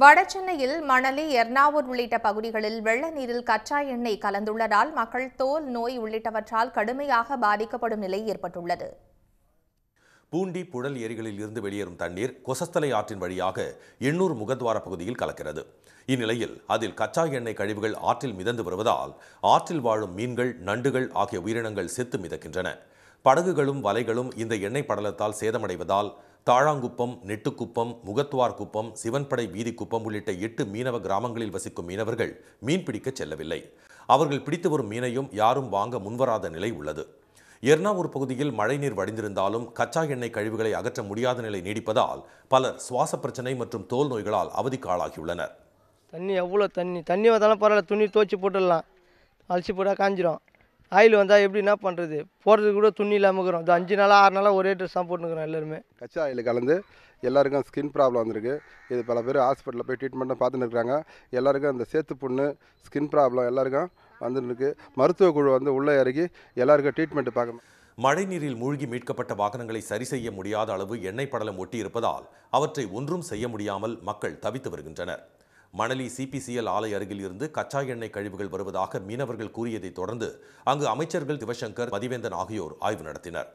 வடசென்னையில் மணலி எர்ணாவூர் உள்ளிட்ட பகுதிகளில் வெள்ள நீரில் கச்சா எண்ணெய் கலந்துள்ளதால் மக்கள் தோல் நோய் உள்ளிட்டவற்றால் கடுமையாக பாதிக்கப்படும் நிலை ஏற்பட்டுள்ளது பூண்டி புழல் ஏரிகளில் இருந்து வெளியேறும் தண்ணீர் கொசஸ்தலை ஆற்றின் வழியாக எண்ணூர் முகத்வார பகுதியில் கலக்கிறது இந்நிலையில் அதில் கச்சா எண்ணெய் கழிவுகள் ஆற்றில் மிதந்து வருவதால் ஆற்றில் வாழும் மீன்கள் நண்டுகள் ஆகிய உயிரினங்கள் செத்து மிதக்கின்றன படகுகளும் வலைகளும் இந்த எண்ணெய் படலத்தால் சேதமடைவதால் தாழாங்குப்பம் நெட்டுக்குப்பம் முகத்துவார்குப்பம் சிவன்படை வீதிக்குப்பம் உள்ளிட்ட எட்டு மீனவ கிராமங்களில் வசிக்கும் மீனவர்கள் மீன்பிடிக்கச் செல்லவில்லை அவர்கள் பிடித்து வரும் மீனையும் யாரும் வாங்க முன்வராத நிலை உள்ளது எர்ணாவூர் பகுதியில் மழைநீர் வடிந்திருந்தாலும் கச்சா எண்ணெய் கழிவுகளை அகற்ற முடியாத நிலை நீடிப்பதால் பலர் சுவாச பிரச்சனை மற்றும் தோல் நோய்களால் அவதிக்கு ஆளாகியுள்ளனர் தண்ணி எவ்வளோ தண்ணி தண்ணி வந்தாலும் பரவாயில்ல துணி தோச்சி போட்டுடலாம் அலசி போட்டால் காஞ்சிரும் ஆயில் வந்தால் எப்படி என்ன பண்ணுறது போகிறதுக்கு கூட துணி இல்லாமல் இருக்கிறோம் அது அஞ்சு நாளாக ஆறு நாளாக ஒரே ட்ரெஸ் தான் போட்டுக்கிறோம் எல்லாருமே கச்சா ஆயில் கலந்து எல்லாருக்கும் ஸ்கின் ப்ராப்ளம் வந்திருக்கு இது பல பேர் ஹாஸ்பிட்டலில் போய் ட்ரீட்மெண்ட்டும் பார்த்துட்டு இருக்கிறாங்க எல்லாருக்கும் அந்த சேத்து புண்ணு ஸ்கின் ப்ராப்ளம் எல்லாருக்கும் வந்துருக்கு மருத்துவ குழு வந்து உள்ளே இறக்கி எல்லாருக்கும் ட்ரீட்மெண்ட் பார்க்கணும் மழைநீரில் மூழ்கி மீட்கப்பட்ட வாகனங்களை சரி செய்ய முடியாத அளவு எண்ணெய் படலம் ஒட்டியிருப்பதால் அவற்றை ஒன்றும் செய்ய முடியாமல் மக்கள் தவித்து வருகின்றனர் மணலி சிபிசிஎல் ஆலை அருகில் இருந்து கச்சா எண்ணெய் கழிவுகள் வருவதாக மீனவர்கள் கூறியதை தொடர்ந்து அங்கு அமைச்சர்கள் திவசங்கர் மதிவேந்தன் ஆகியோர் ஆய்வு நடத்தினர்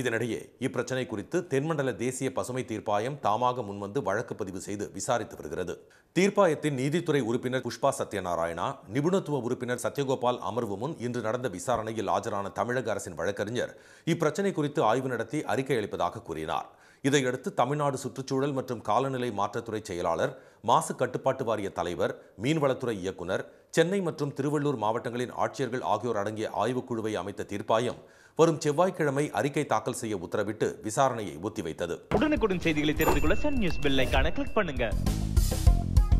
இதனிடையே இப்பிரச்சனை குறித்து தென்மண்டல தேசிய பசுமை தீர்ப்பாயம் தாமாக முன்வந்து வழக்கு பதிவு செய்து விசாரித்து வருகிறது தீர்ப்பாயத்தின் நீதித்துறை உறுப்பினர் புஷ்பா சத்யநாராயணா நிபுணத்துவ உறுப்பினர் சத்யகோபால் அமர்வு முன் இன்று நடந்த விசாரணையில் ஆஜரான தமிழக அரசின் வழக்கறிஞர் இப்பிரச்சனை குறித்து ஆய்வு நடத்தி அறிக்கை அளிப்பதாக கூறினார் இதையடுத்து தமிழ்நாடு சுற்றுச்சூழல் மற்றும் காலநிலை மாற்றத்துறை செயலாளர் மாசு கட்டுப்பாட்டு வாரிய தலைவர் மீன்வளத்துறை இயக்குனர் சென்னை மற்றும் திருவள்ளூர் மாவட்டங்களின் ஆட்சியர்கள் ஆகியோர் அடங்கிய ஆய்வுக்குழுவை அமைத்த தீர்ப்பாயம் வரும் செவ்வாய்க்கிழமை அறிக்கை தாக்கல் செய்ய உத்தரவிட்டு விசாரணையை ஒத்திவைத்தது உடனுக்குடன் செய்திகளை தெரிந்து கொள்ள சன் நியூஸ் பெல் கிளிக் பண்ணுங்க